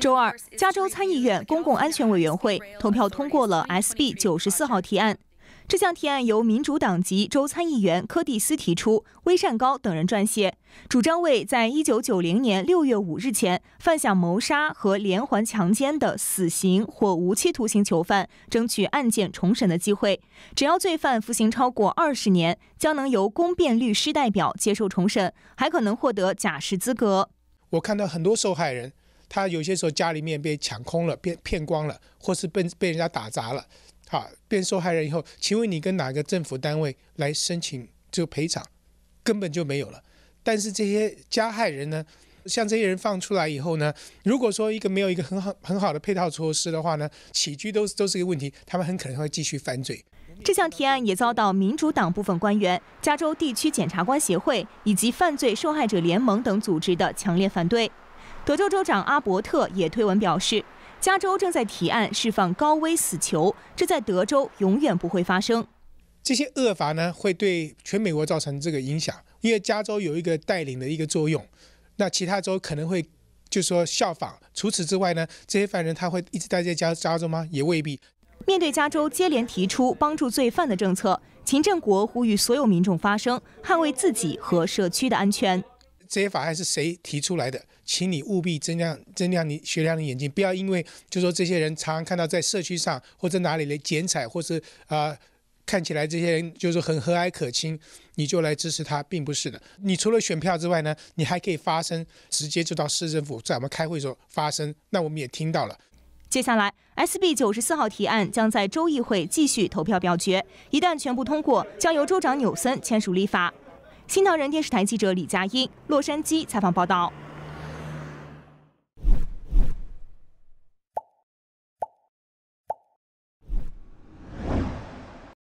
周二，加州参议院公共安全委员会投票通过了 S B 九十四号提案。这项提案由民主党籍州参议员柯蒂斯提出，威善高等人撰写，主张为在一九九零年六月五日前犯下谋杀和连环强奸的死刑或无期徒刑囚犯争取案件重审的机会。只要罪犯服刑超过二十年，将能由公辩律师代表接受重审，还可能获得假释资格。我看到很多受害人。他有些时候家里面被抢空了，被骗光了，或是被被人家打砸了，好变受害人以后，请问你跟哪个政府单位来申请这个赔偿？根本就没有了。但是这些加害人呢，像这些人放出来以后呢，如果说一个没有一个很好很好的配套措施的话呢，起居都都是一个问题，他们很可能会继续犯罪。这项提案也遭到民主党部分官员、加州地区检察官协会以及犯罪受害者联盟等组织的强烈反对。德州州长阿伯特也推文表示，加州正在提案释放高危死囚，这在德州永远不会发生。这些恶法呢，会对全美国造成这个影响，因为加州有一个带领的一个作用，那其他州可能会就说效仿。除此之外呢，这些犯人他会一直待在加加州吗？也未必。面对加州接连提出帮助罪犯的政策，秦振国呼吁所有民众发声，捍卫自己和社区的安全。这些法案是谁提出来的？请你务必睁亮、睁亮你、雪亮的眼睛，不要因为就说这些人常常看到在社区上或者哪里来剪彩，或是啊看起来这些人就是很和蔼可亲，你就来支持他，并不是的。你除了选票之外呢，你还可以发声，直接就到市政府，在我们开会的时候发声，那我们也听到了。接下来，SB 九十四号提案将在州议会继续投票表决，一旦全部通过，将由州长纽森签署立法。新唐人电视台记者李佳音，洛杉矶采访报道。